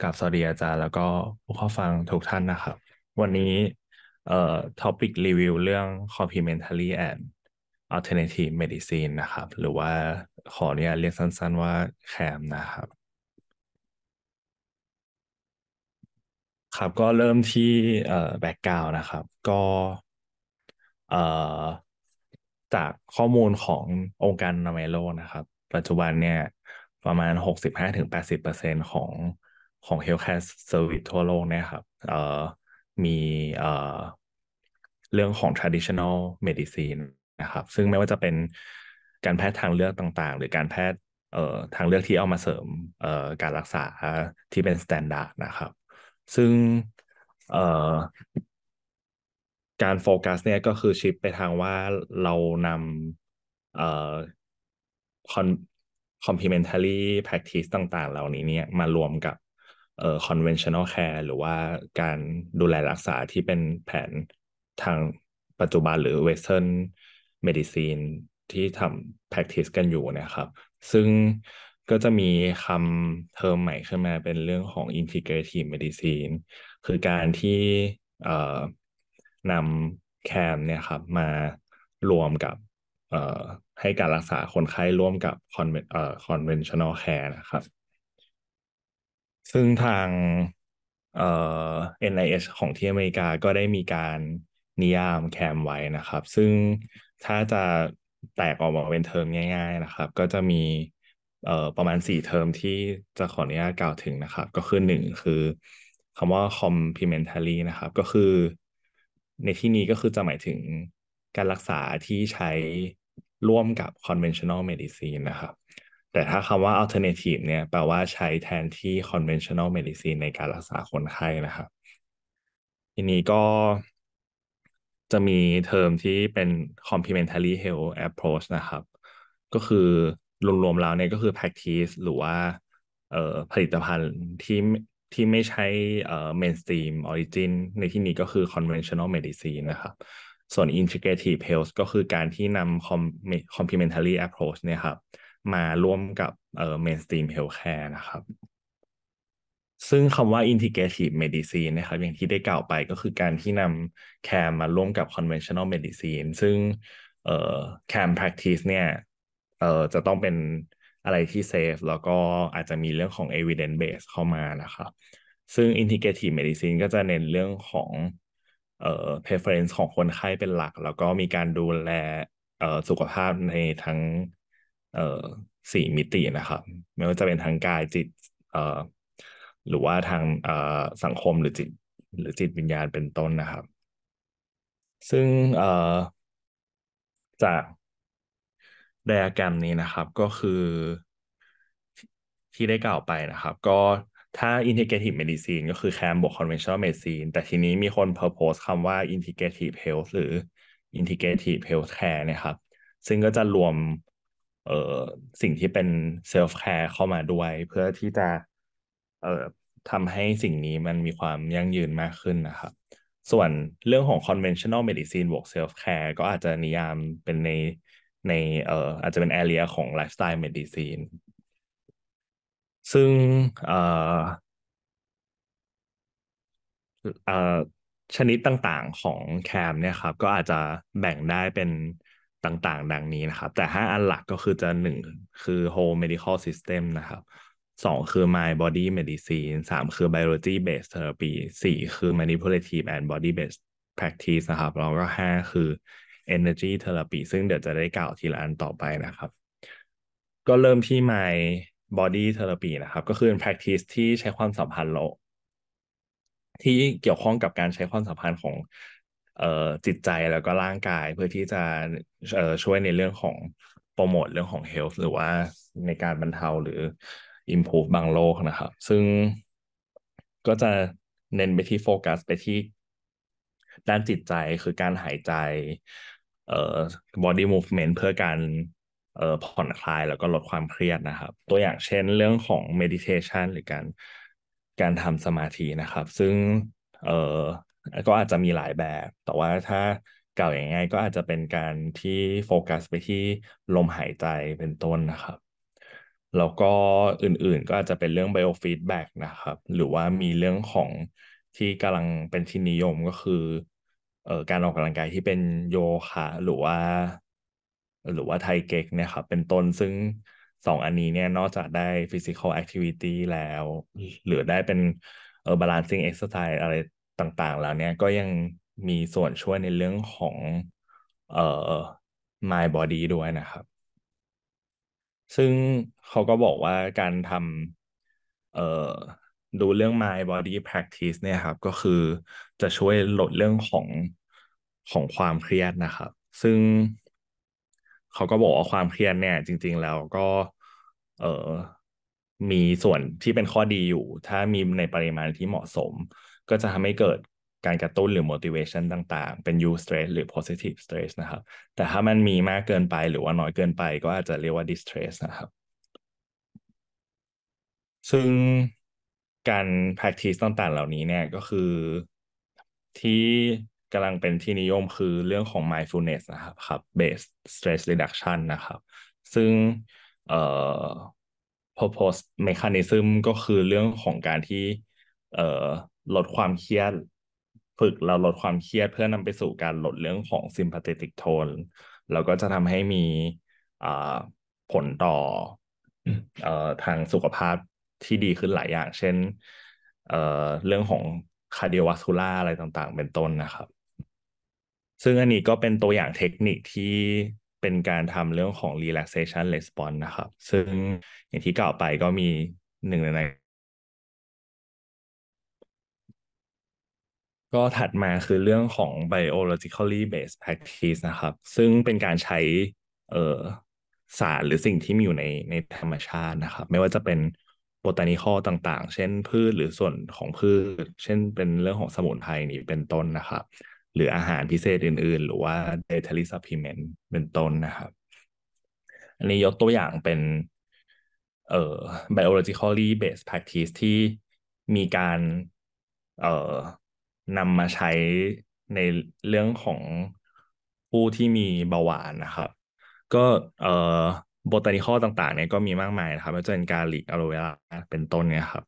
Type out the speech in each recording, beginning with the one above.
กับสวัสดีอาจารย์แล้วก็ผู้เข้าฟังทุกท่านนะครับ วันนี้เอ่อท็อปิกรีวิวเรื่อง complementary and alternative medicine นะครับ หรือว่า ขออนุญาตเรียกสั้นๆว่าแคมนะครับ ครับก็เริ่มที่เอ่อแบ็กกราวนะครับ ก็เอ่อจากข้อมูลขององค์การนาเมโลนะครับ ปัจจุบันเนี่ย ประมาณ 65-80%ของของ Healthcare Service ทั่วโลกเนี่ยครับมีเรื่องของ traditional medicine นะครับ ซึ่งไม่ว่าจะเป็นการแพทย์ทางเลือกต่าง ๆ หรือการแพทย์ทางเลือกที่เอามาเสริมการรักษาที่เป็น standard นะครับ ซึ่งการโฟกัสเนี่ยก็คือชิปไปทางว่าเรานำคอม complementary practice ต่าง ๆ เหล่านี้เนี่ยมารวมกับเอ่อ conventional care หรือว่าการดูแลรักษาที่เป็นแผนทางปัจจุบันหรือ western medicine ที่ทำ practice กันอยู่นะครับ ซึ่งก็จะมีคำเทอมใหม่ขึ้นมาเป็นเรื่องของ integrative medicine คือการที่เอ่อนำแคมเนี่ยครับมารวมกับเอ่อให้การรักษาคนไข้ร่วมกับ conventional care นะครับซึ่งทางเอ่อ NIH ของที่อเมริกาก็ได้มีการนิยามแคมไว้นะครับ ซึ่งถ้าจะแตกออกมาเป็นเทอมง่าย ๆนะครับ ก็จะมีเอ่อประมาณ4เทอมที่จะขออนุญาตกล่าวถึงนะครับ ก็คือ1คือคำว่า complementary นะครับ ก็คือ ในที่นี้ก็คือจะหมายถึงการรักษาที่ใช้ร่วมกับ conventional medicine นะครับแต่ถ้าคำว่า alternative เนี่ยแปลว่าใช้แทนที่ conventional medicine ในการรักษาคนไข้นะครับทีนี้ก็จะมีเทอมที่เป็น complementary health approach นะครับ ก็คือรวมๆแล้วเนี่ยก็คือ practice หรือว่าผลิตภัณฑ์ที่ที่ไม่ใช่ mainstream origin ในที่นี้ก็คือ conventional medicine นะครับ ส่วน integrative health ก็คือการที่นำ complementary approach เนี่ยครับมาร่วมกับเอ่อ mainstream healthcare นะครับ ซึ่งคำว่า integrative medicine นะครับ อย่างที่ได้กล่าวไปก็คือการที่นำแคมมาร่วมกับ conventional medicine ซึ่งเอ่อแคม practice เนี่ยเอ่อจะต้องเป็นอะไรที่ safe แล้วก็อาจจะมีเรื่องของ evidence base เข้ามานะครับซึ่ง integrative medicine ก็จะเน้นเรื่องของเอ่อ preference ของคนไข้เป็นหลัก แล้วก็มีการดูแลเอ่อสุขภาพในทั้งเอ่อสี่มิตินะครับ ไม่ว่าจะเป็นทางกายจิตเอ่อหรือว่าทางเอ่อสังคมหรือจิตหรือจิตวิญญาณเป็นต้นนะครับ ซึ่งเอ่อจากไดอะแกรมนี้นะครับก็คือที่ได้กล่าวไปนะครับก็ถ้า integrative medicine ก็คือแคมบวก conventional medicine แต่ทีนี้มีคน propose คำว่า integrative health หรือ integrative healthcare นะครับซึ่งก็จะรวมเอ่อสิ่งที่เป็นเซลฟ์แคร์เข้ามาด้วย เพื่อที่จะเอ่อทำให้สิ่งนี้มันมีความยั่งยืนมากขึ้นนะครับ ส่วนเรื่องของ conventional medicine บวก self care ก็อาจจะนิยามเป็นในในเอ่ออาจจะเป็น area ของ lifestyle medicine ซึ่งเอ่อเอ่อชนิดต่างๆของแคมเนี่ยครับ ก็อาจจะแบ่งได้เป็นต่าง ๆ ดังนี้นะครับ แต่5อันหลักก็คือจะ1คือ whole medical system นะครับ 2 คือ my body medicine 3คือ biology based therapy 4คือ manipulative and body based practice นะครับแล้วก็ 5 คือ energy therapy ซึ่งเดี๋ยวจะได้กล่าวทีละอันต่อไปนะครับ ก็เริ่มที่ my body therapy นะครับก็คือเป็น practice ที่ใช้ความสัมพันธ์โลที่เกี่ยวข้องกับการใช้ความสัมพันธ์ของจิตใจแล้วก็ร่างกายเพื่อที่จะช่วยในเรื่องของ โปรโมทเรื่องของเฮลท์หรือว่าในการบรรเทาหรือ improve บางโรคนะครับ ซึ่งก็จะเน้นไปที่โฟกัส ไปที่ ด้านจิตใจคือการหายใจเอ่อ body movement เพื่อการเอ่อผ่อนคลายแล้วก็ลดความเครียดนะครับ ตัวอย่างเช่นเรื่องของ meditation หรือการการทำสมาธินะครับ ซึ่ง เอ่อก็อาจจะมีหลายแบบ แต่ว่าถ้าเก่าอย่างงยก็อาจจะเป็นการที่ โฟกัสไปที่ลมหายใจเป็นต้นนะครับ แล้วก็อื่นๆก็อาจจะเป็นเรื่องไบโอฟีดแบ็นะครับ หรือว่ามีเรื่องของที่กำลังเป็นที่นิยมก็คือเอ่อการออกกำลังกายที่เป็นโยคะหรือว่า หรือว่าไทเก็กเนี่ยครับเป็นต้นซึ่งสองอันนี้เนี่ยนอกจากได้ฟิสิกอลแอคทิวิตี้แล้ว หรือได้เป็นเออ balancing e x e ์ไ i s ์อะไรต่างๆแล้วเนี่ยก็ยังมีส่วนช่วยในเรื่องของเอ่อ my body ด้วยนะครับ ซึ่งเขาก็บอกว่าการทำเอ่อดูเรื่อง my body practice เนี่ยครับ ก็คือจะช่วยลดเรื่องของของความเครียดนะครับ ซึ่งเขาก็บอกว่าความเครียดเนี่ย จริง ๆ แล้วก็เอ่อมีส่วนที่เป็นข้อดีอยู่ ถ้ามีในปริมาณที่เหมาะสมก็จะทำให้เกิดการกระตุ้นหรือ motivation ต่างๆ เป็น u stress หรือ positive stress นะครับ แต่ถ้ามันมีมากเกินไปหรือว่าน้อยเกินไป ก็อาจจะเรียกว่า distress นะครับ ซึ่งการ practice ต่างๆ เหล่านี้เนี่ยก็คือที่กำลังเป็นที่นิยมคือเรื่องของ mindfulness นะครับ ครับ based stress reduction นะครับ ซึ่งเอ่อ purpose mechanism ก็คือเรื่องของการที่เอ่อลดความเครียด ฝึกเราลดความเครียดเพื่อนำไปสู่การลดเรื่องของซิมพาเทติกโทนเรแล้วก็จะทำให้มีผลต่อทางสุขภาพที่ดีขึ้นหลายอย่าง เช่นเรื่องของคา r ด i o v a s c u ล่าอะไรต่างๆ เป็นต้นนะครับ ซึ่งอันนี้ก็เป็นตัวอย่างเทคนิคที่เป็นการทำเรื่องของ relaxation response นะครับ ซึ่งอย่างที่กล่าวไปก็มีหนึ่งในก็ถัดมาคือเรื่องของ biologically based practice นะครับ ซึ่งเป็นการใช้เอ่อสารหรือสิ่งที่มีอยู่ในในธรรมชาตินะครับ ไม่ว่าจะเป็นโบตานิคอต่างๆ เช่นพืชหรือส่วนของพืช เช่นเป็นเรื่องของสมุนไพรนี่เป็นต้นนะครับ หรืออาหารพิเศษอื่น ๆ หรือว่า dietary supplement เป็นต้นนะครับ อันนี้ยกตัวอย่างเป็นเอ่อ biologically based practice ที่มีการเอ่อนำมาใช้ในเรื่องของผู้ที่มีเบาหวานนะครับ ก็เอ่อบทนิคอต่างๆเนี่ยก็มีมากมายนะครับไม่ว่าจะเป็นกาลิกอโลเวลาเป็นต้นเนี่ยครับ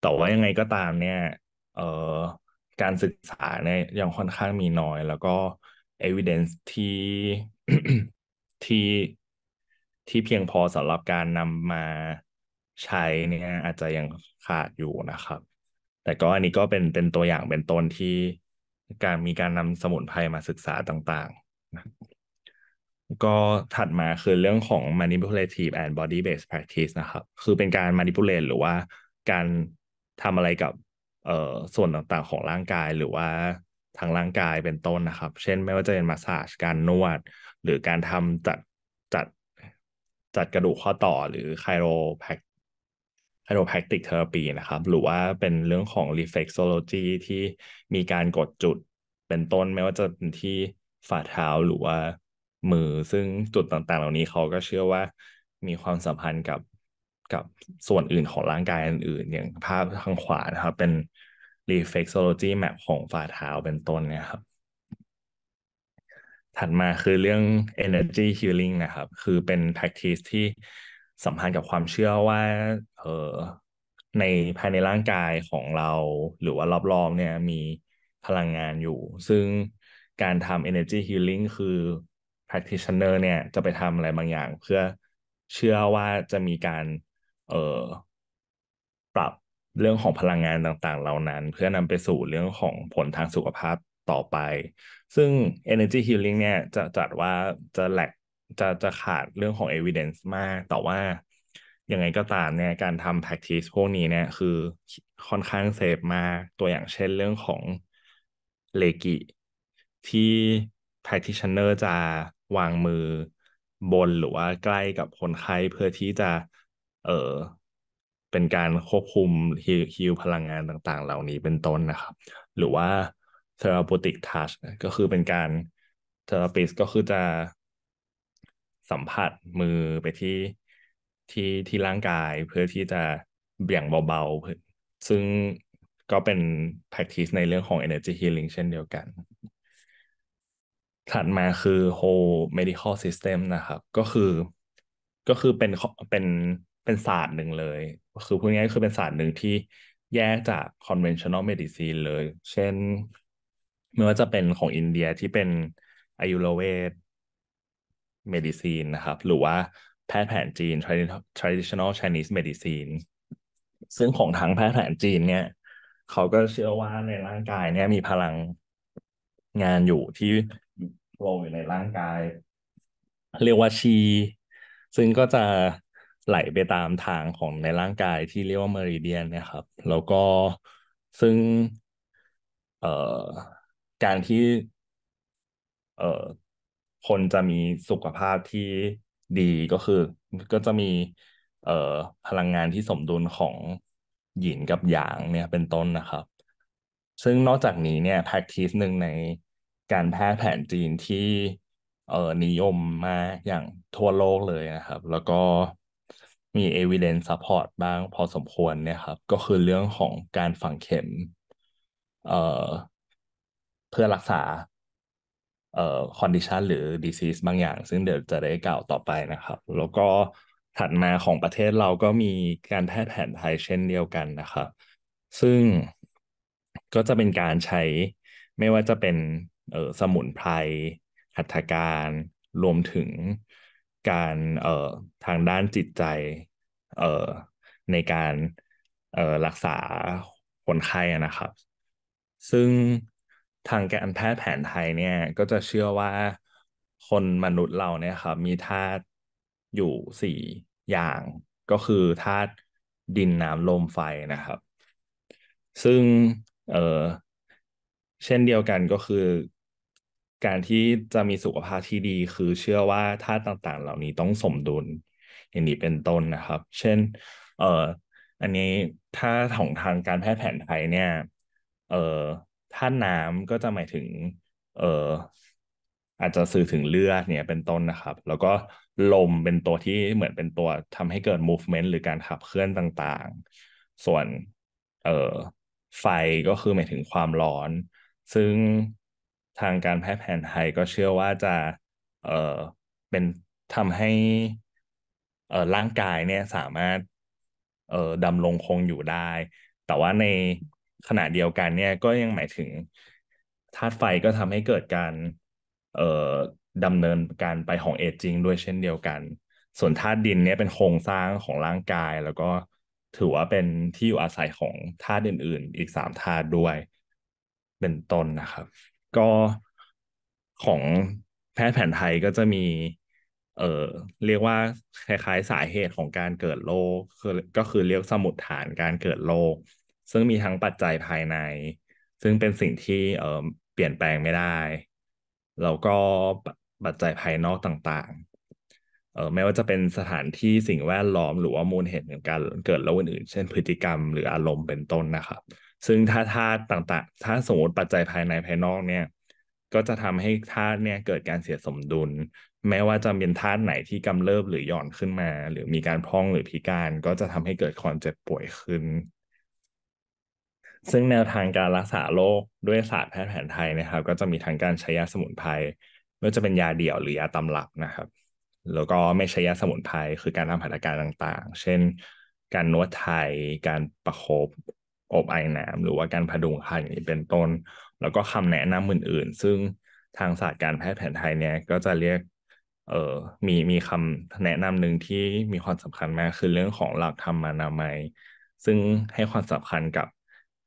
แต่ว่ายังไงก็ตามเนี่ยเอ่อการศึกษาเนี่ยยังค่อนข้างมีน้อย แล้วก็ evidence ที่ที่ที่เพียงพอสำหรับการนำมาใช้เนี่ยอาจจะยังขาดอยู่นะครับแต่ก็อันนี้ก็เป็นเป็นตัวอย่างเป็นต้นที่การมีการนำสมุนไพรมาศึกษาต่างๆนะก็ถัดมาคือเรื่องของ manipulative and body based practice นะครับ คือเป็นการ manipulate หรือว่าการทำอะไรกับเอ่อส่วนต่างๆของร่างกายหรือว่าทางร่างกายเป็นต้นนะครับ เช่นไม่ว่าจะเป็นมาสาจการนวดหรือการทำจัดจัดจัดกระดูกข้อต่อหรือไคโรแพกไฮโด o p พ a ต t i c therapy นะครับหรือว่าเป็นเรื่องของ reflexology ที่มีการกดจุดเป็นต้นไม่ว่าจะเป็นที่ฝ่าเท้าหรือว่ามือซึ่งจุดต่างๆ เหล่านี้เขาก็เชื่อว่า มีความสัมพันธ์กับกับส่วนอื่นของร่างกายอื่นๆอย่างภาพทางขวานะครับ เป็น reflexology map ของฝ่าเท้าเป็นต้นนะครับ ถัดมาคือเรื่อง energy healing นะครับ คือเป็น practice ที่สัมพันธ์กับความเชื่อว่าเออในภายในร่างกายของเราหรือว่ารอบๆเนี่ยมีพลังงานอยู่ ซึ่งการทำ energy healing คือ practitioner เนี่ย จะไปทำอะไรบางอย่าง เพื่อเชื่อว่าจะมีการเออปรับเรื่องของพลังงานต่างๆเหล่านั้น เพื่อนำไปสู่เรื่องของผลทางสุขภาพต่อไป ซึ่ง energy healing เนี่ยจะจัดว่าจะแหลกจะจะขาดเรื่องของ evidence มาก แต่ว่า ยังไงก็ตามเนี่ยการทำ practice พวกนี้เนี่ยคือค่อนข้างเซฟมากตัวอย่างเช่นเรื่องของเลกิ ที่ practitioner จะวางมือบนหรือว่าใกล้กับคนไข้ เพื่อที่จะเออเป็นการควบคุมฮิวพลังงานต่างๆ เหล่านี้เป็นต้นนะครับ หรือว่า therapeutic touch ก็คือเป็นการ therapist ก็คือจะสัมผัสมือไปที่ที่ที่ร่างกายเพื่อที่จะเบี่ยงเบา ๆ ซึ่งก็เป็น practice ในเรื่องของ energy healing เช่นเดียวกัน ถัดมาคือ whole medical system นะครับ ก็คือก็คือเป็นเป็นเป็นศาสตร์หนึ่งเลย คือ พูดง่ายๆคือเป็นศาสตร์หนึ่งที่แยกจาก conventional medicine เลย เช่นไม่ว่าจะเป็นของอินเดียที่เป็นอายุรเวท m e d i c i n นะครับหรือว่าแพทย์แผนจีน traditional Chinese medicine ซึ่งของทางแพทย์แผนจีนเนี่ย เขาก็เชื่อว่าในร่างกาย เนี่ยมีพลังงานอยู่ที่โลงอยู่ในร่างกายเรียกว่าชี ซึ่งก็จะไหลไปตามทางของในร่างกายที่เรียกว่าเมริเดียนนะครับ แล้วก็ซึ่งการที่เออคนจะมีสุขภาพที่ดีก็คือ ก็จะมี เอ่อพลังงานที่สมดุลของหยินกับหยางเนี่ย เป็นต้นนะครับ ซึ่งนอกจากนี้เนี่ยแพคทีสหนึ่งในการแพทย์แผนจีนที่เอ่อนิยมมาอย่างทั่วโลกเลยนะครับ แล้วก็มี evidence support บ้างพอสมควรเนี่ยครับก็คือเรื่องของการฝังเข็มเอ่อเพื่อรักษาเอ่อคอนดิชันหรือดีซีสบางอย่าง ซึ่งเดี๋ยวจะได้กล่าวต่อไปนะครับ แล้วก็ถัดมาของประเทศเราก็มีการแพทย์แผนไทยเช่นเดียวกันนะครับ ซึ่งก็จะเป็นการใช้ ไม่ว่าจะเป็นเอ่อสมุนไพรหัตถการรวมถึงการเอ่อทางด้านจิตใจเอ่อในการเอ่อรักษาคนไข้นะครับ ซึ่งทางการแพทย์แผนไทยเนี่ย ก็จะเชื่อว่าคนมนุษย์เราเนี่ยครับ มีธาตุอยู่สี่อย่าง ก็คือธาตุดินน้ำลมไฟนะครับ ซึ่งเออเช่นเดียวกันก็คือ การที่จะมีสุขภาพที่ดีคือเชื่อว่าธาตุต่างๆ เหล่านี้ต้องสมดุลอย่างนี้เป็นต้นนะครับ เช่น เอออันนี้ถ้าของทางการแพทย์แผนไทยเนี่ย เออถ้าน้ำก็จะหมายถึงเอออาจจะสื่อถึงเลือดเนี่ยเป็นต้นนะครับ แล้วก็ลมเป็นตัวที่เหมือนเป็นตัวทำให้เกิด movement หรือการขับเคลื่อนต่าง ๆ ส่วนเอ่อไฟก็คือหมายถึงความร้อน ซึ่งทางการแพทย์แผนไทยก็เชื่อว่าจะ เออเป็นทำให้เออร่างกายเนี่ยสามารถเออดำรงคงอยู่ได้ แต่ว่าในขณะเดียวกันเนี่ยก็ยังหมายถึงธาตุไฟก็ทำให้เกิดการ เอ่อดำเนินการไปของเอจจิง ด้วยเช่นเดียวกัน ส่วนธาตุดินเนี่ยเป็นโครงสร้างของร่างกาย แล้วก็ถือว่าเป็นที่อยู่อาศัยของธาตุอื่น ๆ อีกสามธาตุด้วย เป็นต้นนะครับ ก็ของแพทย์แผนไทยก็จะมีเออเรียกว่าคล้ายๆสาเหตุของการเกิดโรคคือก็คือเรียกสมุดฐานการเกิดโรคซึ่งมีทั้งปัจจัยภายใน ซึ่งเป็นสิ่งที่เออเปลี่ยนแปลงไม่ได้แล้วก็ปัจจัยภายนอกต่างๆ เอ่อไม่ว่าจะเป็นสถานที่สิ่งแวดล้อม หรือว่ามูลเหตุของการเกิดโรคอื่นๆเช่นพฤติกรรม หรืออารมณ์เป็นต้นนะครับ ซึ่งถ้าธาตุต่างๆ ถ้าสมมติปัจจัยภายในภายนอกเนี่ย ก็จะทำให้ธาตุเนี่ย เกิดการเสียสมดุล แม้ว่าจะเป็นธาตุไหนที่กำเริบหรือหย่อนขึ้นมา หรือมีการพองหรือพิการ ก็จะทำให้เกิดความเจ็บป่วยขึ้นซึ่งแนวทางการรักษาโรคด้วยศาสตร์แพทย์แผนไทยนะครับ ก็จะมีทั้งการใช้ยาสมุนไพรไม่ว่าจะเป็นยาเดี่ยวหรือยาตำรับนะครับ แล้วก็ไม่ใช้ยาสมุนไพรคือการทำหัตถการต่างๆ เช่นการนวดไทย การประครบอบไอน้ำหรือว่าการผดุงคันอย่างนี้เป็นต้น แล้วก็คำแนะนำอื่นๆ ซึ่งทางศาสตร์การแพทย์แผนไทยเนี่ยก็จะเรียกเออมีมีคำแนะนำหนึ่งที่มีความสำคัญมากคือเรื่องของหลักธรรมนามัย ซึ่งให้ความสำคัญกับ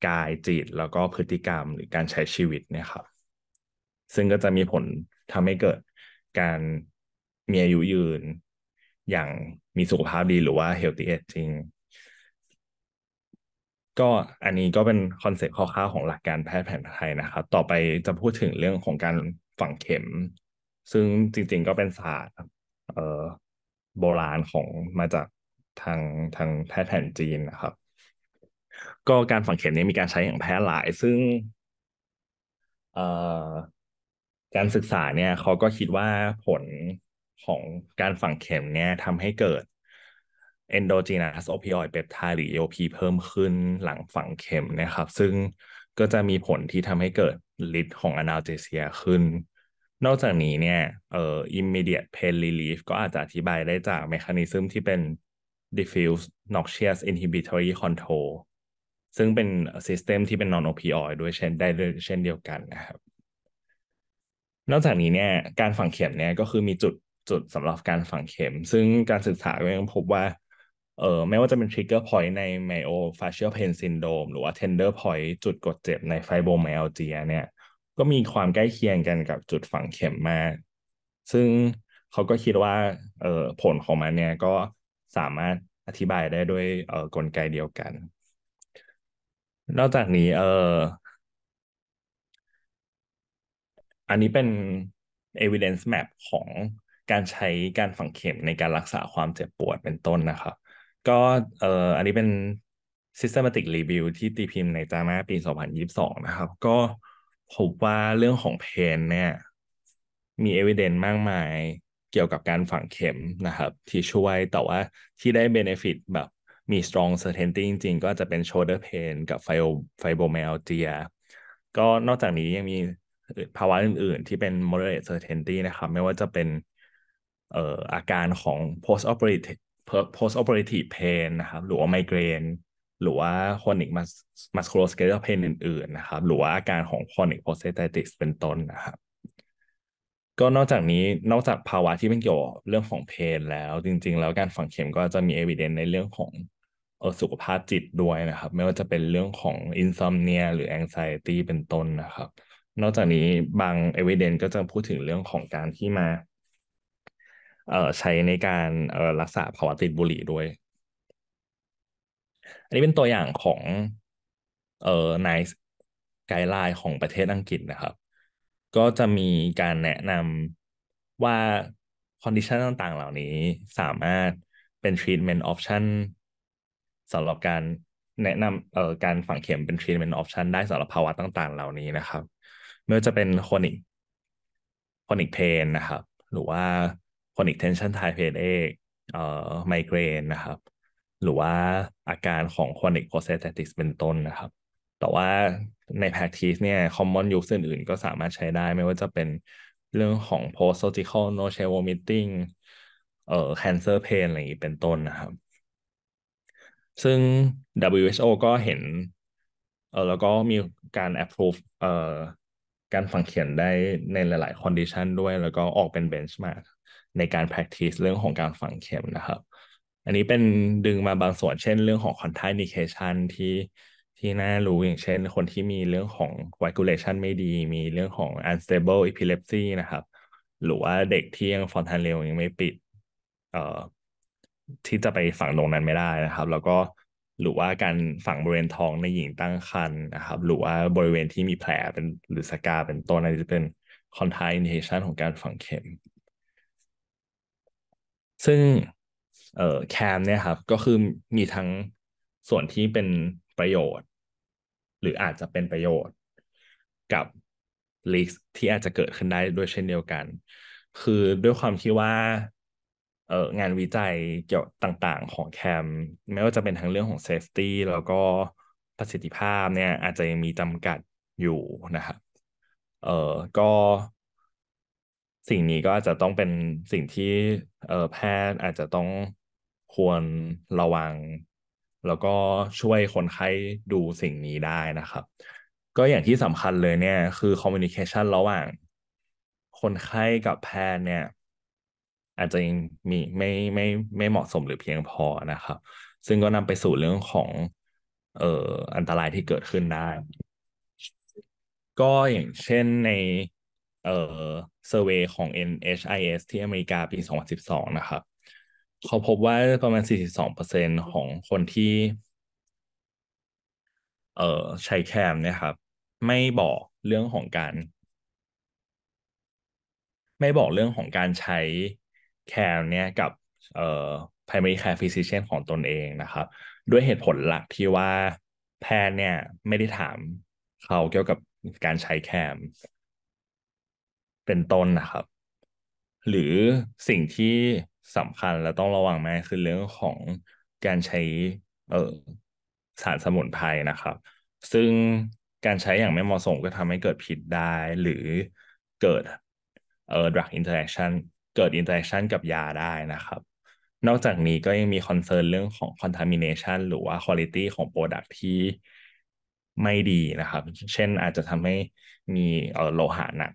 กายจิตแล้วก็พฤติกรรมหรือการใช้ชีวิตเนี่ยครับซึ่งก็จะมีผลทำให้เกิดการมีอายุยืนอย่างมีสุขภาพดีหรือว่า healthy aging ก็อันนี้ก็เป็นคอนเซ็ปต์ค้่าวของหลักการแพทย์แผนไทยนะครับต่อไปจะพูดถึงเรื่องของการฝังเข็ม ซึ่งจริงๆก็เป็นศาสตร์โบราณของมาจากทางทางแพทย์แผนจีนนะครับก็การฝังเข็มนี้มีการใช้อย่างแพร่หลาย ซึ่งการศึกษาเนี่ยเขาก็คิดว่าผลของการฝังเข็มเนี่ยทำให้เกิด endogenous opioid peptide หรือ o p เพิ่มขึ้นหลังฝังเข็มนะครับ ซึ่งก็จะมีผลที่ทำให้เกิดฤทธิ์ของอนาลเจเซียขึ้น นอกจากนี้เนี่ยเอ่อ immediate pain relief ก็อาจจะอธิบายได้จาก m e c า a n i s m ที่เป็น diffuse noxious inhibitory control ซึ่งเป็นซิสเต็มที่เป็นนอนโอพิออยด้วยเช่นได้เช่นเดียวกันนะครับ นอกจากนี้เนี่ยการฝังเข็มเนี่ยก็คือมีจุดจุดสำหรับการฝังเข็ม ซึ่งการศึกษาก็ยังพบว่าเออไม่ว่าจะเป็น trigger point ใน myofascial pain syndrome หรือว่า tender point จุดกดเจ็บใน fibromyalgia เนี่ยก็มีความใกล้เคียงกันกับจุดฝังเข็มมาก ซึ่งเขาก็คิดว่าเออผลของมันเนี่ยก็สามารถอธิบายได้ด้วยเออกลไกเดียวกันนอกจากนี้เอออันนี้เป็น evidence map ของการใช้การฝังเข็มในการรักษาความเจ็บปวดเป็นต้นนะครับ ก็เอออันนี้เป็น systematic review ที่ตีพิมพ์ในจามาปี 2022 นะครับ ก็พบว่าเรื่องของเพนเนี่ย มี evidence มากมายเกี่ยวกับการฝังเข็มนะครับ ที่ช่วยแต่ว่าที่ได้ benefit แบบมี strong certainty จริง ๆ ก็จะเป็น shoulder pain กับไฟไฟโบเมลเจียก็นอกจากนี้ยังมีภาวะอื่นๆ ที่เป็น moderate certainty นะครับ ไม่ว่าจะเป็นเอ่ออาการของ post operative post operative pain นะครับ หรือว่า migraine หรือว่า chronic musculoskeletal pain อื่น ๆ นะครับ หรือว่าอาการของ chronic prostatitis เป็นต้นนะครับ ก็นอกจากนี้ นอกจากภาวะที่เป็นเกี่ยวเรื่องของเพนแล้ว จริง ๆ แล้วการฝังเข็มก็จะมี evidence ในเรื่องของเออสุขภาพจิตด้วยนะครับ ไม่ว่าจะเป็นเรื่องของอินซอมเนียหรือแองไซตี้เป็นต้นนะครับ นอกจากนี้บางเอเวเดนก็จะพูดถึงเรื่องของการที่มาเอ่อใช้ในการเอ่อรักษาภาวะติดบุหรี่ด้วยอันนี้เป็นตัวอย่างของเอ่อไนส์ไกด์ไลน์ของประเทศอังกฤษนะครับ ก็จะมีการแนะนำว่าคอนดิชันต่างๆ เหล่านี้สามารถเป็น treatment option สำหรับการแนะนำเอ่อการฝังเข็มเป็น treatment option ได้สำหรับภาวะต่างๆ เหล่านี้นะครับ ไม่ว่าจะเป็นค h อ o กค c c h กเพนนะครับ หรือว่าค h อ o กเทนชันไทเพนเอกเอ่อไมเกรนนะครับ หรือว่าอาการของค h อ o กโพเซตติสเป็นต้นนะครับ แต่ว่าในแพคทีสเนี่ยคอมมอนยูสอื่นๆก็สามารถใช้ได้ไม่ว่าจะเป็นเรื่องของโพสโซติคอลโนเช c h ว v o ตต t i n เอ่อแคนเซอร์เพนอะไรอย่างนี้เป็นต้นนะครับซึ่ง WHO ก็เห็น เออแล้วก็มีการ approve เอ่อ การฝังเขียนได้ในหลายๆ condition ด้วย แล้วก็ออกเป็น benchmark ในการ practice เรื่องของการฝังเข็มนะครับ อันนี้เป็นดึงมาบางส่วนเช่นเรื่องของ contraindication ที่ ที่น่ารู้อย่างเช่น คนที่มีเรื่องของ coagulation ไม่ดี มีเรื่องของ unstable epilepsy นะครับ หรือว่าเด็กที่ยังฟอนทานเรวยังไม่ปิด เอ่อที่จะไปฝังตรงนั้นไม่ได้นะครับ แล้วก็หรือว่าการฝังบริเวณท้องในหญิงตั้งครรภ์นะครับ หรือว่าบริเวณที่มีแผลเป็นหรือสกาเป็นต้นอันนจะเป็น contraindication ของการฝังเข็ม ซึ่งเอ่อแคมเนี่ยครับ ก็คือมีทั้งส่วนที่เป็นประโยชน์ หรืออาจจะเป็นประโยชน์ กับ ลิกที่อาจจะเกิดขึ้นได้ด้วยเช่นเดียวกันคือด้วยความที่ว่าเอองานวิจัยเกี่ยวต่างๆ ของแคมไม่ว่าจะเป็นทั้งเรื่องของเซฟตี้แล้วก็ประสิทธิภาพเนี่ย อาจจะยังมีจำกัดอยู่นะครับ เออ ก็สิ่งนี้ก็อาจจะต้องเป็นสิ่งที่เออแพทย์อาจจะต้องควรระวัง แล้วก็ช่วยคนไข้ดูสิ่งนี้ได้นะครับ ก็อย่างที่สำคัญเลยเนี่ย คือคอมมิวนิเคชันระหว่าง คนไข้กับแพทย์เนี่ยอาจจะยังมีไม่ไม่ไม่เหมาะสมหรือเพียงพอนะครับซึ่งก็นำไปสู่เรื่องของเอ่ออันตรายที่เกิดขึ้นได้ ก็อย่างเช่นในเอ่อเซอร์เวยของ NHIS ที่อเมริกาปี 2012นะครับเขาพบว่าประมาณ 42%ของคนที่เอ่อใช้แคมนะครับ ไม่บอกเรื่องของการ ไม่บอกเรื่องของการใช้แคร์เนี่ยกับเอ่อ primary care physician ของตนเองนะครับ ด้วยเหตุผลหลักที่ว่าแพทย์เนี่ยไม่ได้ถามเขาเกี่ยวกับการใช้แคม เป็นต้นนะครับ หรือสิ่งที่สำคัญและต้องระวังมากคือเรื่องของการใช้เออสารสมุนไพรนะครับ ซึ่งการใช้อย่างไม่เหมาะสมก็ทำให้เกิดผิดได้หรือเกิดเออ drug interaction เกิดอินเตอร์แอคชันกับยาได้นะครับ นอกจากนี้ก็ยังมีคอนเซิร์นเรื่องของคอนทามิเนชันหรือว่าคุณ l i t ของโปรดักที่ไม่ดีนะครับ เช่นอาจจะทำให้มีโลหะหนัก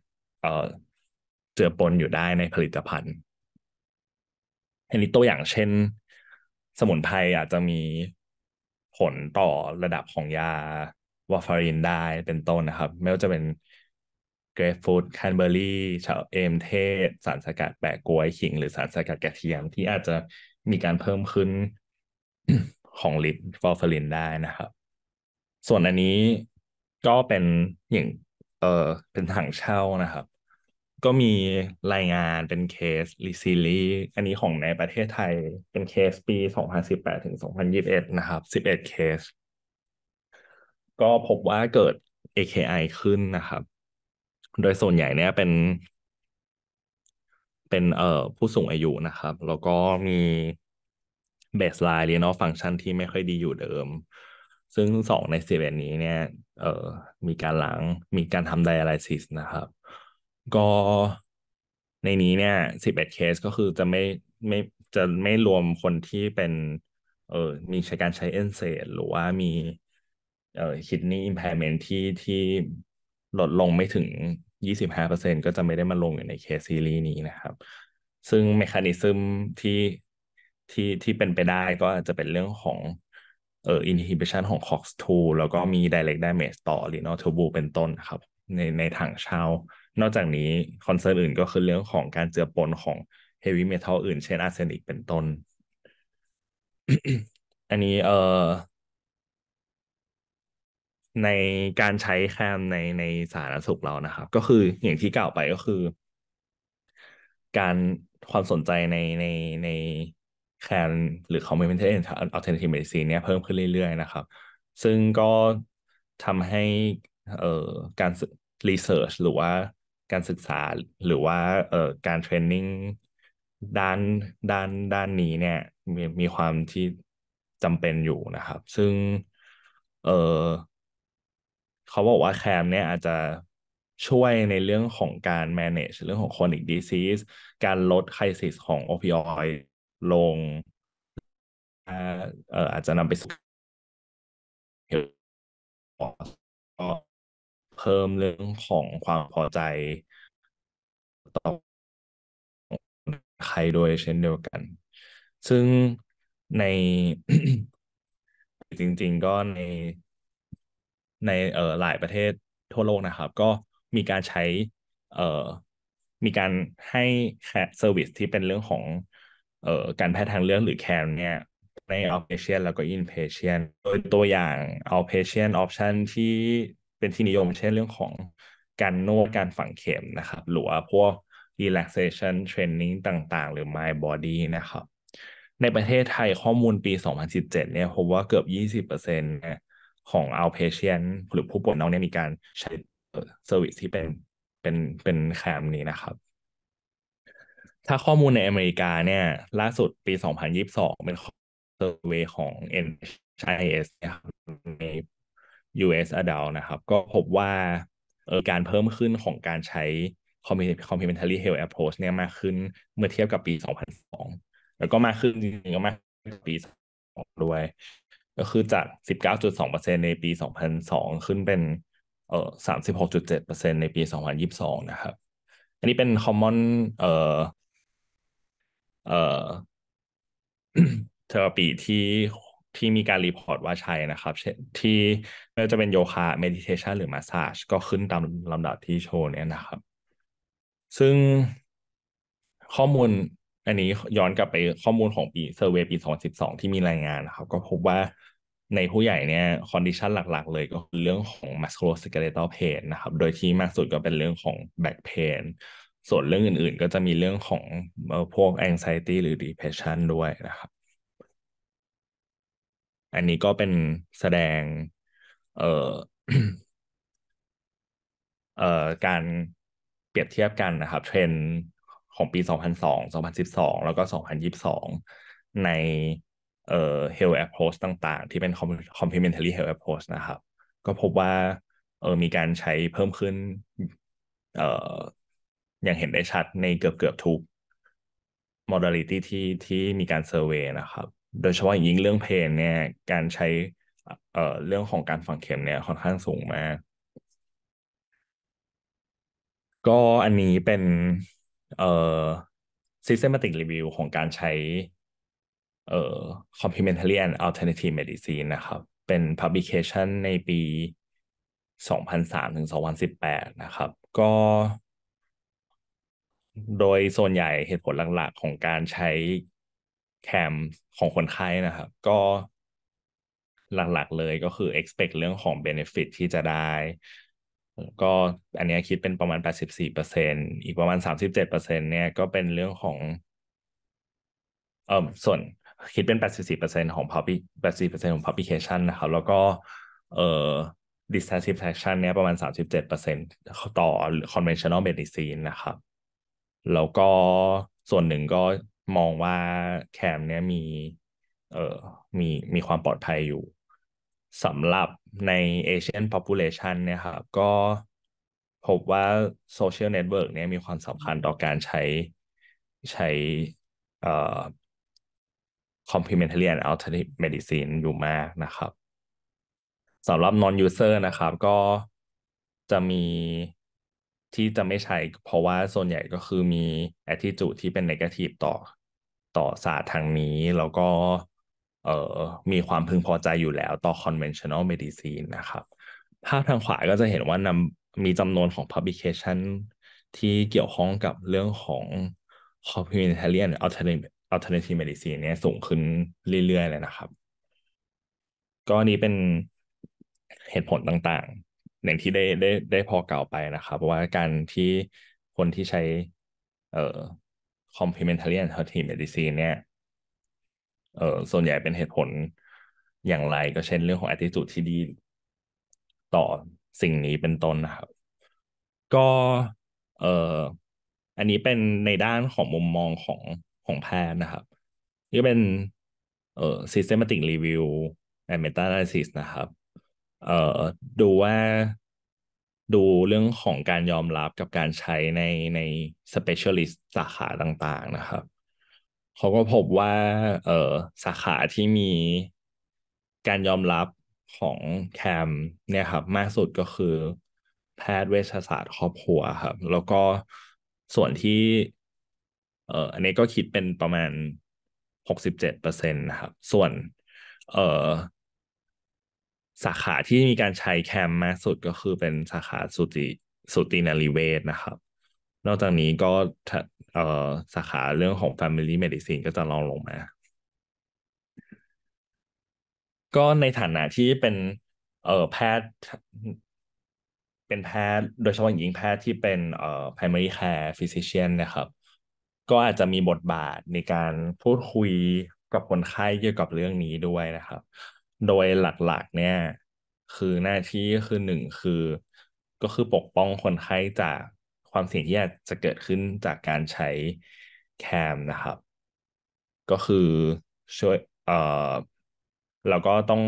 เจือปนอยู่ได้ในผลิตภัณฑ์ อันนี้ตัวอย่างเช่นสมุนไพรอาจจะมีผลต่อระดับของยา วาฟารินได้เป็นต้นนะครับ ไม่ว่าจะเป็นเกรฟฟูดแคนเบอรี่ชาเอมเทศ สารสกัดแปะกล้วยขิง หรือสารสกัดกระเทียมที่อาจจะมีการเพิ่มขึ้นของลิปฟอร์ฟอลินได้นะครับ ส่วนอันนี้ก็เป็นอย่างเออเป็นถังเช่านะครับ ก็มีรายงานเป็นเคสลิซิลีอันนี้ของในประเทศไทยเป็นเคสปี 2018ถึง2021 นะครับ11เคสก็พบว่าเกิด AKI ขึ้นนะครับโดยส่วนใหญ่เนี่ยเป็น เป็นเอ่อผู้สูงอายุนะครับ แล้วก็มีเบสไลน์เรียนอฟังก์ชันที่ไม่ค่อยดีอยู่เดิม ซึ่งสองในสิบเอ็ดนี้เนี่ยเอ่อมีการหลังมีการทำไดอะไรซิสนะครับ ก็ในนี้เนี่ยสิบเอ็ดเคสก็คือจะไม่ไม่จะไม่รวมคนที่เป็นเอ่อมีใช้การใช้เอนเซตหรือว่ามีเอ่อคิดนี้อิมแพรเมนที่ที่ลดลงไม่ถึงยี่สิบห้าเเปอร์ซ็นก็จะไม่ได้มาลงอยู่ในเคสซีรีส์นี้นะครับ ซึ่งเมคานิซึมที่ที่ที่เป็นไปได้ก็อาจจะเป็นเรื่องของเอ่อ inhibition ของ COX2 แล้วก็มี direct damage ต่อ renal tubule เป็นต้นครับ ในในถังเช่านอกจากนี้คอนเซิร์นอื่นก็คือเรื่องของการเจือปนของเฮฟวี่เมทัลอื่นเช่นอาร์เซนิกเป็นต้น อันนี้เอ่อในการใช้แคมในในสาธารณสุขเรานะครับ ก็คืออย่างที่กล่าวไปก็คือ การความสนใจในในในแคมหรือ complementary alternative medicine เนี่ยเพิ่มขึ้นเรื่อยๆนะครับ ซึ่งก็ทำให้ เอ่อการ รีเสิร์ชหรือว่าการศึกษา หรือว่าเอ่อการเทรนนิ่งด้านด้านด้านนี้เนี่ยมีมีความที่จำเป็นอยู่นะครับ ซึ่ง เอ่อเขาบอกว่าแคมเนี่ยอาจจะช่วยในเรื่องของการ manage เรื่องของ chronic disease การลดไ r i ซิสของโอปิออยด์ลงอาอาจจะนำไปสู่เพิ่มเรื่องของความพอใจต่อใครโดยเช่นเดียวกัน ซึ่งในจริงๆก็ในในเอ่อหลายประเทศทั่วโลกนะครับ ก็มีการใช้เอ่อมีการให้แคร์เซอร์วิสที่เป็นเรื่องของเอ่อการแพทย์ทางเลือกหรือแคร์เนี่ยใน outpatient แล้วก็ inpatient โดยตัวอย่าง outpatient option ที่เป็นที่นิยมเช่นเรื่องของการโนดการฝังเข็มนะครับ หรือว่าพวก relaxation training ต่างๆ หรือ my body นะครับ ในประเทศไทยข้อมูลปี 2017เนี่ยพบว่าเกือบ20%นะของ outpatient หรือผู้ป่วยน้องเนี่ยมีการใช้เซอร์วิสที่เป็นเป็นเป็นแคมนี้นะครับ ถ้าข้อมูลในอเมริกาเนี่ย ล่าสุดปี 2022 เป็นเซอร์วีของ NHIS นะครับใน US adult นะครับ ก็พบว่าเออการเพิ่มขึ้นของการใช้ complementary health approach เนี่ยมากขึ้นเมื่อเทียบกับปี 2002 แล้วก็มากขึ้นจริงๆ ก็มากขึ้นปี2ด้วยก็คือจาก 19.2%ในปี 2002 ขึ้นเป็นเอ่อ36.7%ในปี 2022 นะครับ อันนี้เป็น common เออเออเทอรปีที่ที่มีการรีพอร์ตว่าใช่นะครับ ที่ไม่ว่าจะเป็นโยคะเมดิเทชันหรือมาสซาจก็ขึ้นตามลำดับที่โชว์เนี่ยนะครับ ซึ่งข้อมูลอันนี้ย้อนกลับไปข้อมูลของปีเซอร์เวปี 2012 ที่มีรายงานนะครับ ก็พบว่าในผู้ใหญ่เนี่ยคอนดิชันหลัก ๆ เลยก็คือเรื่องของ musculoskeletal pain นะครับ โดยที่มากสุดก็เป็นเรื่องของ back pain ส่วนเรื่องอื่นๆก็จะมีเรื่องของพวก anxiety หรือ depression ด้วยนะครับ อันนี้ก็เป็นแสดงเอ่อเอ่อการเปรียบเทียบกันนะครับ เทรนของปี 2002 2012 แล้วก็ 2022 ในเอ่อ health approach ต่างๆ ที่เป็น complementary health approach นะครับ ก็พบว่าเออมีการใช้เพิ่มขึ้นเอ่ออย่างเห็นได้ชัดในเกือบเกือบทุก modality ที่ที่มีการเซอร์เวยนะครับ โดยเฉพาะอย่างยิ่งเรื่องเพนเนี่ยการใช้เอ่อเรื่องของการฝังเข็มเนี่ยค่อนข้างสูงมาก ก็อันนี้เป็นเอ่อ systematic review ของการใช้เอ่อ complementary and alternative medicine นะครับ เป็น publication ในปี2003ถึง2018นะครับ ก็ โดยส่วนใหญ่เหตุผลหลักๆของการใช้แคมของคนไข้นะครับ ก็หลักๆเลยก็คือ expect เรื่องของ benefit ที่จะได้ ก็อันนี้คิดเป็นประมาณ 84%อีกประมาณ 37%เนี่ยก็เป็นเรื่องของ เออส่วนคิดเป็น 84%ของ public 84%ของ publication นะครับ แล้วก็ เอ่อ distance fraction เนี่ยประมาณ 37%ต่อ conventional medicine นะครับ แล้วก็ส่วนหนึ่งก็มองว่าแคมเนี่ยมี เอ่อมี มีความปลอดภัยอยู่สำหรับใน Asian population เนี่ยครับ ก็พบว่าโซเชียลเน็ตเวิร์กเนี่ยมีความสำคัญต่อการใช้ใช้ เอ่อ complementary and alternative medicine อยู่มากนะครับสำหรับ non user นะครับ ก็จะมีที่จะไม่ใช้เพราะว่าส่วนใหญ่ก็คือมี attitude ที่เป็น negative ต่อ ต่อศาสตร์ทางนี้ แล้วก็เอ่อมีความพึงพอใจอยู่แล้วต่อ conventional medicine นะครับ ภาพทางขวาก็จะเห็นว่านำมีจำนวนของ publication ที่เกี่ยวข้องกับเรื่องของ complementary and alternative alternative medicine เนี่ยสูงขึ้นเรื่อย ๆ เลยนะครับ ก็นี้เป็นเหตุผลต่างๆอย่างที่ได้ได้ได้พอกล่าวไปนะครับว่าการที่คนที่ใช้เอ่อ complementary a l t e r n a t i v e medicine เนี่ยเออส่วนใหญ่เป็นเหตุผลอย่างไรก็เช่นเรื่องของ attitude ที่ดีต่อสิ่งนี้เป็นต้นนะครับ ก็เอออันนี้เป็นในด้านของมุมมองของของแพทย์นะครับ นี่เป็นเอ่อ systematic review and meta analysis นะครับเอ่อดูว่าดูเรื่องของการยอมรับกับการใช้ในใน specialist สาขาต่างๆนะครับ เขาก็พบว่าเอ่อสาขาที่มีการยอมรับของแคมเนี่ยครับ มากสุดก็คือแพทย์เวชศาสตร์ครอบครัวครับ แล้วก็ส่วนที่เอ่ออันนี้ก็คิดเป็นประมาณหกสิบเจ็ดเปอร์เซ็นต์ะครับ ส่วนเอ่อสาขาที่มีการใช้แคมมากสุดก็คือเป็นสาขาสุติสุตินารีเวศนะครับ นอกจากนี้ก็เอ่อสาขาเรื่องของ Family Medicine ก็จะลองลงมา ก็ในฐานะที่เป็นเอ่อแพทย์เป็นแพทย์โดยเฉพาะหญิงแพทย์ที่เป็นเอ่อ primary care physician นะครับก็อาจจะมีบทบาทในการพูดคุย กับคนไข้เกี่ยวกับเรื่องนี้ด้วยนะครับ โดยหลักๆเนี่ยคือหน้าที่คือหนึ่ง คือ ก็คือปกป้องคนไข้จากความเสี่ยงที่อาจจะเกิดขึ้นจากการใช้แคมนะครับ ก็คือช่วยเอ่อเราก็ต้อง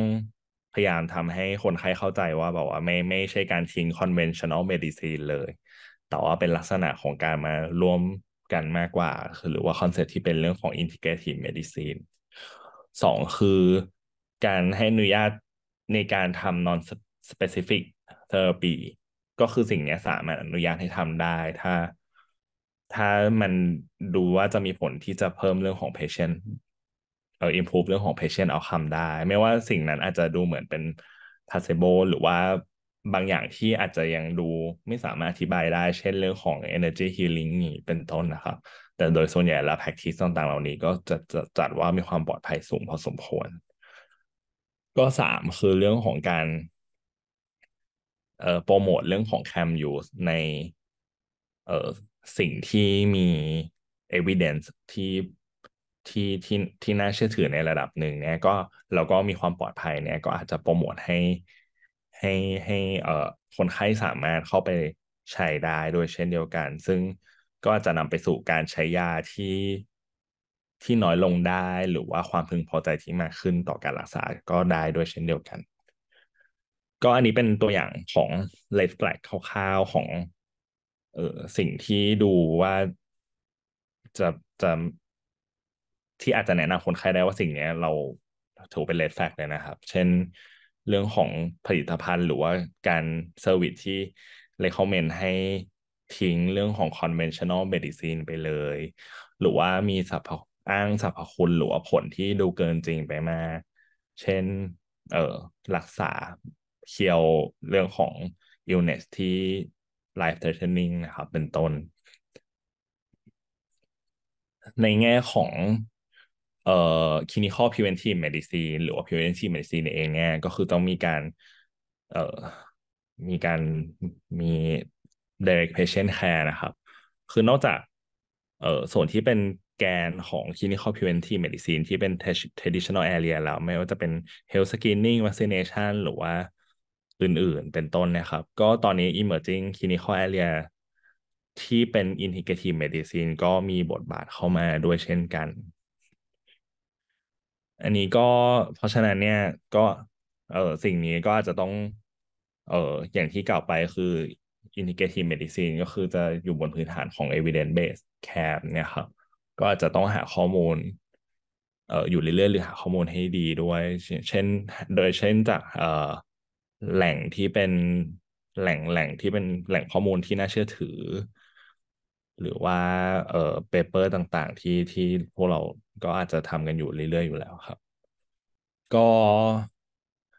พยายามทำให้คนไข้เข้าใจว่าแบบว่าไม่ไม่ใช่การทิ้ง conventional medicine เลย แต่ว่าเป็นลักษณะของการมาร่วมกันมากกว่าคือหรือว่าคอนเซ็ปที่เป็นเรื่องของ integrative medicine สองคือ การให้อนุญาตในการทำ non specific therapy ก็คือสิ่งนี้สามารถอนุญาตให้ทำได้ ถ้า ถ้ามันดูว่าจะมีผลที่จะเพิ่มเรื่องของ patient เอ่อ improve เรื่องของ patient outcome ได้ไม่ว่าสิ่งนั้นอาจจะดูเหมือนเป็น placebo หรือว่าบางอย่างที่อาจจะยังดู ไม่สามารถอธิบายได้ เช่นเรื่องของ energy healing นี่เป็นต้นนะครับ แต่โดยส่วนใหญ่แล้ว practice ต่างๆ เหล่านี้ก็จะจะจัดว่ามีความปลอดภัยสูงพอสมควร ก็สามคือเรื่องของการโปรโมทเรื่องของ cam use ในสิ่งที่มี evidence ที่ที่ที่ที่น่าเชื่อถือในระดับหนึ่งเนี่ยก็เราก็มีความปลอดภัยเนี่ยก็อาจจะโปรโมทให้ให้ให้เอ่อคนไข้สามารถเข้าไปใช้ได้โดยเช่นเดียวกัน ซึ่งก็จะนำไปสู่การใช้ยาที่ที่น้อยลงได้หรือว่าความพึงพอใจที่มากขึ้นต่อการรักษาก็ได้โดยเช่นเดียวกัน ก็อันนี้เป็นตัวอย่างของเลดแฟลกคร่าวๆของเออสิ่งที่ดูว่าจะจะที่อาจจะแนะนำคนไข้ได้ว่าสิ่งนี้เราถือเป็นเลดแฟกเลยนะครับ เช่นเรื่องของผลิตภัณฑ์หรือว่าการเซอร์วิสที่ recommend ให้ทิ้งเรื่องของ conventional medicine ไปเลย หรือว่ามีสรรพอ้างสรรพคุณหรือว่าผลที่ดูเกินจริงไปมา เช่น เออรักษาเคียวเรื่องของ illness ที่ life threatening นะครับเป็นต้น ในแง่ของเอ่อคลินิคอลพิเวนทีฟเมดิซีนหรือว่าพิเวนทีฟเมดิซีนเองเนี่ยก็คือต้องมีการเอ่อมีการมี d i เร c t p a เชน n t care นะครับคือนอกจากเอ่อส่วนที่เป็นแกนของคลินิคอลพิเวนทีฟเมดิซีนที่เป็นเท a d i t i o n a l area แล้วไม่ว่าจะเป็นเฮลส์กรีนนิ่งวัคซีน i นชั i o หรือว่าอื่นๆเป็นต้นนะครับ ก็ตอนนี้อิมมเอร์จิงคลินิคอลแอเรียที่เป็นอิน e g r a t i v e m e d i c i ก็มีบทบาทเข้ามาด้วยเช่นกันอันนี้ก็เพราะฉะนั้นเนี่ยก็เออสิ่งนี้ก็อาจจะต้อง เอออย่างที่กล่าวไปคืออินทิเกตี v ม m e d ิ c i ก็คือจะอยู่บนพื้นฐานของ evidence based c a r เนี่ยครับ ก็อาจจะต้องหาข้อมูล เอ่ออยู่เรื่อยๆหรือหาข้อมูลให้ดีด้วย เช่น โดยเช่นจากเออแหล่งที่เป็นแหล่งแหล่งที่เป็นแหล่งข้อมูลที่น่าเชื่อถือหรือว่าเอ่อเปเปอร์ต่างๆ ที่ที่พวกเราก็อาจจะทำกันอยู่เรื่อยๆอยู่แล้วครับ ก็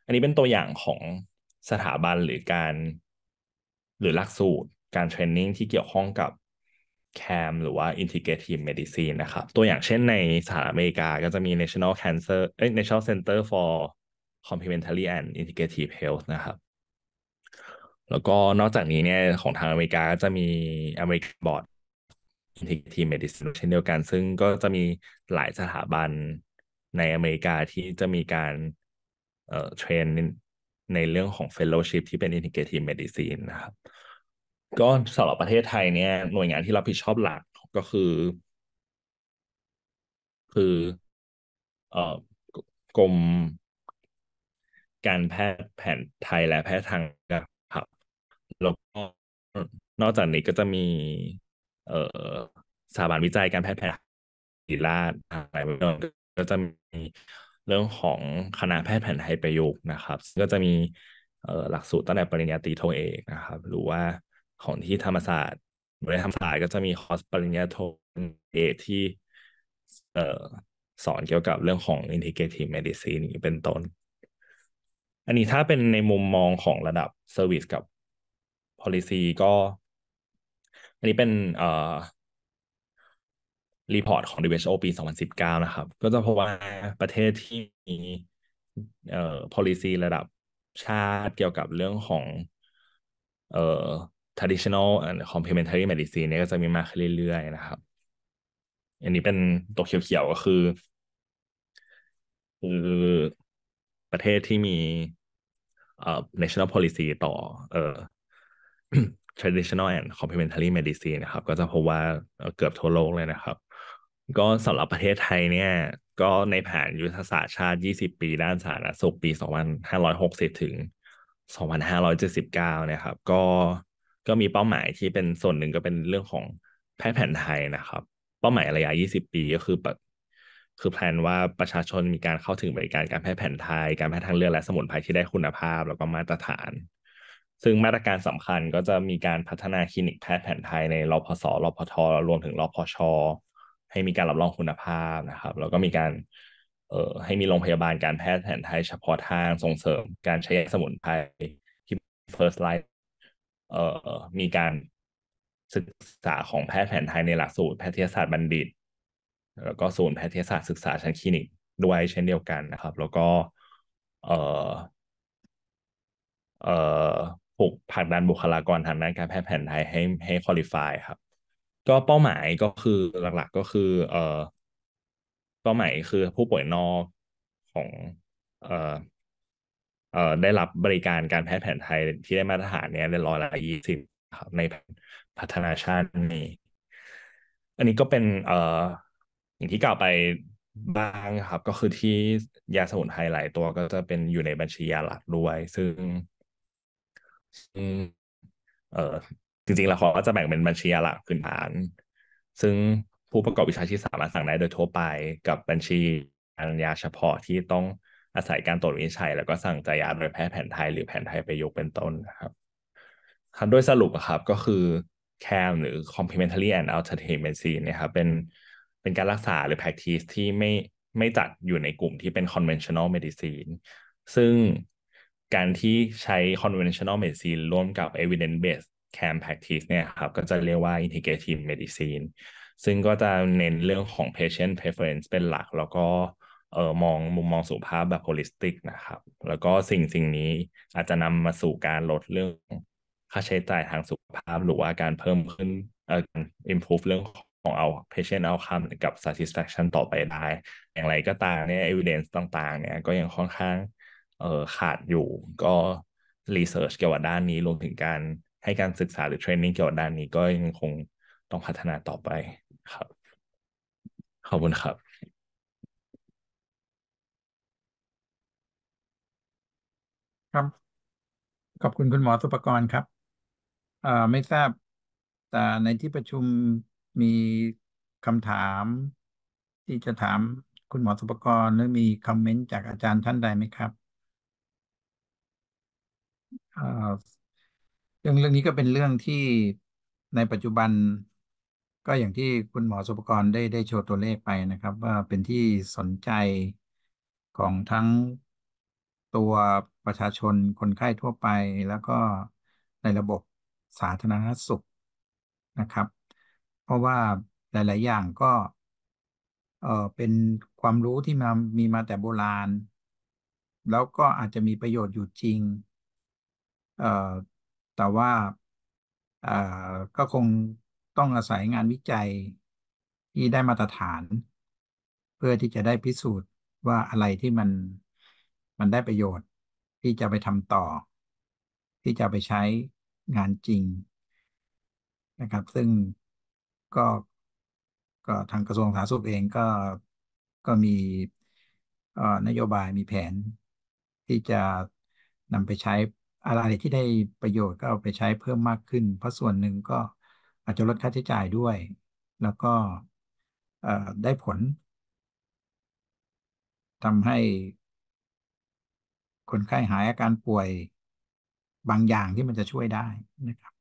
อันนี้เป็นตัวอย่างของสถาบันหรือการ หรือลักสูตรการเทรนนิ่งที่เกี่ยวข้องกับแคมหรือว่า integrative medicine นะครับ ตัวอย่างเช่นในสหรัฐอเมริกาก็จะมี national cancer เอ้ย national center for complementary and integrative health นะครับ แล้วก็นอกจากนี้เนี่ย ของทางอเมริกาก็จะมี American Board integrative medicine เช่นเดียวกันซึ่งก็จะมีหลายสถาบันในอเมริกาที่จะมีการเอ่อเทรนในเรื่องของ fellowship ที่เป็น integrative medicine นะครับก็สำหรับประเทศไทยเนี่ยหน่วยงานที่รับผิดชอบหลักก็คือ คือเอ่อกรม การแพทย์แผนไทยและแพทย์ทางกครับแล้วก็นอกจากนี้ก็จะมีเอ่อสถาบันวิจัยการแพทย์แผนศิราชอะไรก็จะมีเรื่องของคณะแพทย์แผนไทยประยุกต์นะครับก็จะมีหลักสูตรตั้งแต่ปริญญาตรีโทเอกนะครับ หรือว่าของที่ธรรมศาสตร์บริธรรมศาสตร์ก็จะมีคอร์สปริญญาโทเอกที่เอ่อสอนเกี่ยวกับเรื่องของ integrative medicine เป็นต้น อันนี้ถ้าเป็นในมุมมองของระดับเซอร์วิสกับ policy ก็อันนี้เป็นเอ่อรีพอร์ตของ WHO ปี2019นะครับ ก็จะพบว่าประเทศที่มีเอ่อ policy ระดับชาติเกี่ยวกับเรื่องของเอ่อ traditional and complementary medicine เนี่ยก็จะมีมากขึ้นเรื่อยๆ นะครับ อันนี้เป็นตัวเขียวๆ ก็คือคือประเทศที่มีเอ่อ national policy ต่อ เอ่อ traditional and complementary medicine นะครับ ก็จะพบว่าเกือบทั่วโลกเลยนะครับ ก็สำหรับประเทศไทยเนี่ย ก็ในแผนยุทธศาสตร์ชาติ 20 ปีด้านสาธารณสุขปี 2560 ถึง 2579 นะครับ ก็ ก็มีเป้าหมายที่เป็นส่วนหนึ่งก็เป็นเรื่องของแพทย์แผนไทยนะครับ เป้าหมายระยะ 20 ปีก็คือแบบ คือแผนว่าประชาชนมีการเข้าถึงบริการการแพทย์แผนไทย การแพทย์ทางเลือกและสมุนไพรที่ได้คุณภาพแล้วก็มาตรฐานซึ่งมาตรการสำคัญก็จะมีการพัฒนาคลินิกแพทย์แผนไทยในรพสรพทรวมถึงรพช ให้มีการรับรองคุณภาพนะครับ แล้วก็มีการ เอ่อให้มีโรงพยาบาลการแพทย์แผนไทย เฉพาะทางส่งเสริมการใช้สมุนไพรที่ first line เอ่อมีการศึกษาของแพทย์แผนไทยในหลักสูตรแพทยศาสตร์บัณฑิต แล้วก็ศูนย์แพทยศาสตร์ศึกษาชั้นคลินิกด้วยเช่นเดียวกันนะครับ แล้วก็เอ่อเอ่อผกผักดันบุคลากรทางด้านการแพทย์แผนไทย ให้ให้คุริฟายครับ ก็เป้าหมายก็คือหลัก ๆก็คือ เออเป้าหมายคือผู้ป่วยนอกของ เออเอ่อได้รับบริการการแพทย์แผนไทยที่ได้มาตรฐานเนี้ยได้ร้อยละยี่สิบครับ ในพัฒนาชาตินี้ อันนี้ก็เป็นเอ่ออย่างที่กล่าวไปบ้างครับก็คือที่ยาสมุนไพรหลายตัวก็จะเป็นอยู่ในบัญชียาหลักด้วยซึ่งเออจริงๆแล้วเขาก็จะแบ่งเป็นบัญชีหลักพื้นฐาน ซึ่งผู้ประกอบวิชาชีพสามารถสั่งได้โดยทั่วไปกับบัญชีอนุญาเฉพาะที่ต้องอาศัยการตรวจวินิจฉัย แล้วก็สั่งจ่ายยาโดยแพทย์แผนไทยหรือแผนไทยประยุกต์เป็นต้นครับโดยสรุปครับก็คือ CAM หรือ complementary and alternative medicine นะครับเป็นเป็นการรักษาหรือ practice ที่ไม่ไม่จัดอยู่ในกลุ่มที่เป็น conventional medicine ซึ่งการที่ใช้ conventional medicine ร่วมกับ evidence based c a r e practice เนี่ยครับก็จะเรียกว่า integrative medicine ซึ่งก็จะเน้นเรื่องของ patient preference เป็นหลักแล้วก็เออมองมุมมองสุขภาพแบบ holistic นะครับ แล้วก็สิ่งสิ่งนี้อาจจะนำมาสู่การลดเรื่องค่าใช้จ่ายทางสุขภาพหรือว่าการเพิ่มขึ้นเอ่อ improve เรื่องของเอา patient outcome กับ satisfaction ต่อไปได้อย่างไรก็ตามเนี่ย evidence ต่างๆเนี่ยก็ยังค่อนข้างเออขาดอยู่ก็รีเสิร์ชเกี่ยวกับด้านนี้รวมถึงการให้การศึกษาหรือเทรนนิ่งเกี่ยวกับด้านนี้ก็ยังคงต้องพัฒนาต่อไปครับขอบคุณครับ ครับขอบคุณคุณหมอสุปกรณ์ครับเอ่อไม่ทราบ แต่ในที่ประชุมมีคำถาม ที่จะถามคุณหมอสุปกรณ์หรือมีคอมเมนต์จากอาจารย์ท่านใดไหมครับเรื่องเรื่องนี้ก็เป็นเรื่องที่ในปัจจุบัน ก็อย่างที่คุณหมอสุปกรณ์ได้ได้โชว์ตัวเลขไปนะครับ ว่าเป็นที่สนใจของทั้งตัวประชาชนคนไข้ทั่วไปแล้วก็ในระบบสาธารณสุขนะครับ เพราะว่าหลาย ๆ อย่างก็เออเป็นความรู้ที่มามีมาแต่โบราณ แล้วก็อาจจะมีประโยชน์อยู่จริงแต่ว่าก็คงต้องอาศัยงานวิจัยที่ได้มาตรฐาน เพื่อที่จะได้พิสูจน์ว่าอะไรที่มันมันได้ประโยชน์ที่จะไปทำต่อที่จะไปใช้งานจริงนะครับ ซึ่งก็ก็ทางกระทรวงสาธารณสุขเองก็ก็มีนโยบายมีแผนที่จะนำไปใช้อะไรที่ได้ประโยชน์ก็เอาไปใช้เพิ่มมากขึ้น เพราะส่วนหนึ่งก็อาจจะลดค่าใช้จ่ายด้วย แล้วก็ได้ผลทำให้คนไข้หายอาการป่วยบางอย่างที่มันจะช่วยได้นะครับ